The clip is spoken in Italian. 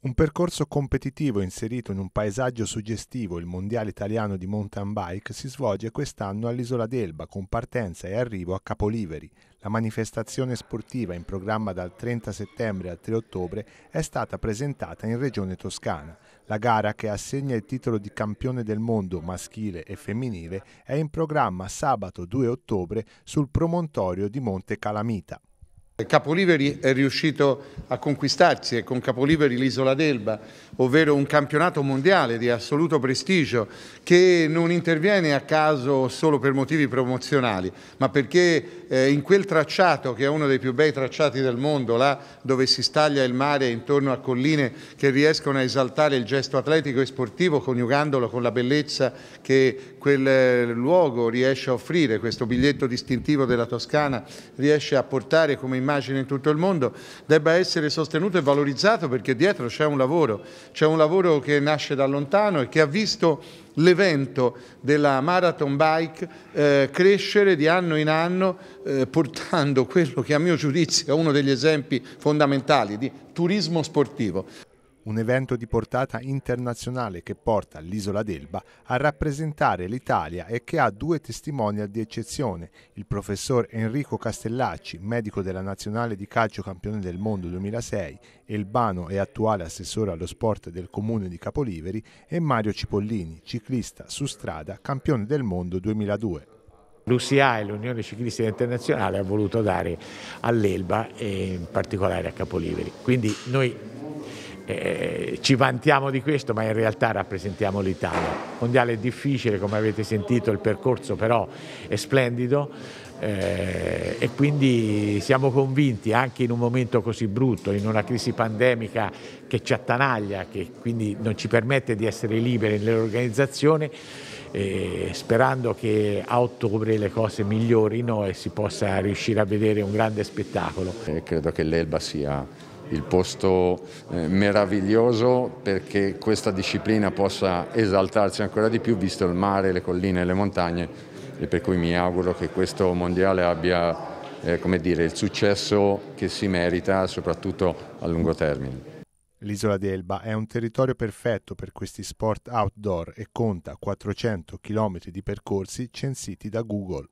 Un percorso competitivo inserito in un paesaggio suggestivo, il Mondiale italiano di mountain bike, si svolge quest'anno all'Isola d'Elba con partenza e arrivo a Capoliveri. La manifestazione sportiva in programma dal 30 settembre al 3 ottobre è stata presentata in Regione Toscana. La gara che assegna il titolo di campione del mondo maschile e femminile è in programma sabato 2 ottobre sul promontorio di Monte Calamita. Capoliveri è riuscito a conquistarsi e con Capoliveri l'isola d'Elba, ovvero un campionato mondiale di assoluto prestigio che non interviene a caso solo per motivi promozionali, ma perché eh, in quel tracciato, che è uno dei più bei tracciati del mondo, là dove si staglia il mare intorno a colline che riescono a esaltare il gesto atletico e sportivo, coniugandolo con la bellezza che quel eh, luogo riesce a offrire, questo biglietto distintivo della Toscana riesce a portare come immagine immagino in tutto il mondo, debba essere sostenuto e valorizzato perché dietro c'è un lavoro, c'è un lavoro che nasce da lontano e che ha visto l'evento della Marathon Bike eh, crescere di anno in anno eh, portando quello che a mio giudizio è uno degli esempi fondamentali di turismo sportivo un evento di portata internazionale che porta l'isola d'Elba a rappresentare l'Italia e che ha due testimonial di eccezione, il professor Enrico Castellacci, medico della nazionale di calcio campione del mondo 2006, elbano e attuale assessore allo sport del comune di Capoliveri, e Mario Cipollini, ciclista su strada campione del mondo 2002. L'UCI, l'Unione Ciclistica Internazionale, ha voluto dare all'Elba e in particolare a Capoliveri. Quindi noi eh, ci vantiamo di questo, ma in realtà rappresentiamo l'Italia. Il mondiale è difficile, come avete sentito, il percorso però è splendido eh, e quindi siamo convinti, anche in un momento così brutto, in una crisi pandemica che ci attanaglia, che quindi non ci permette di essere liberi nell'organizzazione, eh, sperando che a ottobre le cose migliorino e si possa riuscire a vedere un grande spettacolo. Eh, credo che l'Elba sia il posto eh, meraviglioso perché questa disciplina possa esaltarsi ancora di più visto il mare, le colline e le montagne e per cui mi auguro che questo mondiale abbia eh, dire, il successo che si merita soprattutto a lungo termine. L'isola di Elba è un territorio perfetto per questi sport outdoor e conta 400 km di percorsi censiti da Google.